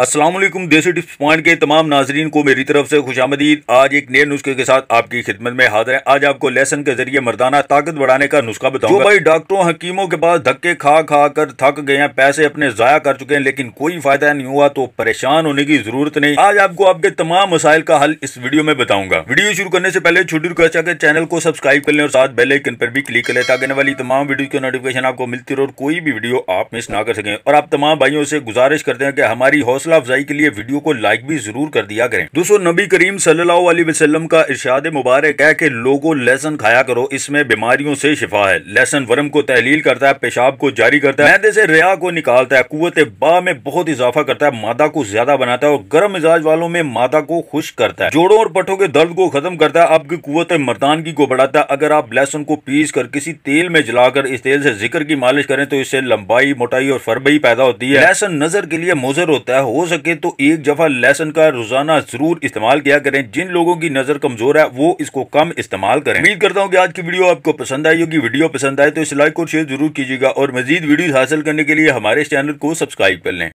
असलम देसी tips point के तमाम नाजरीन को मेरी तरफ से खुश आमदीद आज एक नए नुस्खे के साथ आपकी खिदमत में हाजिर है आज आपको लेसन के जरिए मरदाना ताकत बढ़ाने का नुस्खा बताऊंगा भाई डॉक्टरों हकीमों के पास धक्के खा खा कर थक गए हैं पैसे अपने जया कर चुके हैं लेकिन कोई फायदा नहीं हुआ तो परेशान होने की जरूरत नहीं आज आपको आपके तमाम मसाइल का हल इस वीडियो में बताऊंगा वीडियो शुरू करने से पहले छोटी रिक्वेस्ट है चैनल को सब्सक्राइब कर लें और साथ बेलाइकन पर भी क्लिक करें ताकि वाली तमाम वीडियो की नोटिफिकेशन आपको मिलती रहे और कोई भी वीडियो आप मिस ना कर सकें और आप तमाम भाइयों से गुजारिश करते हैं कि हमारी हौस हौसला अफजाई के लिए वीडियो को लाइक भी जरूर कर दिया करें दोस्तों नबी करीम सल्लाम का इर्शाद मुबारक है की लोगो लहसन खाया करो इसमें बीमारियों से शिफा है लहसन वर्म को तहलील करता है पेशाब को जारी करता है जैसे रिया को निकालता है कुत बा में बहुत इजाफा करता है मादा को ज्यादा बनाता है और गर्म मिजाज वालों में मादा को खुश करता है जोड़ों और पटो के दर्द को खत्म करता है आपकी की कुत मर्दानगी को बढ़ाता है अगर आप लहसन को पीस कर किसी तेल में जलाकर इस तेल से जिक्र की मालिश करें तो इससे लंबाई मोटाई और फरबई पैदा होती है लहसन नजर के लिए मोजर होता है हो सके तो एक जफा लहसन का रोजाना जरूर इस्तेमाल किया करें जिन लोगों की नजर कमजोर है वो इसको कम इस्तेमाल करें उम्मीद करता हूँ कि आज की वीडियो आपको पसंद आई होगी वीडियो पसंद आए तो इस लाइक और शेयर जरूर कीजिएगा और मजीद वीडियो हासिल करने के लिए हमारे चैनल को सब्सक्राइब कर लें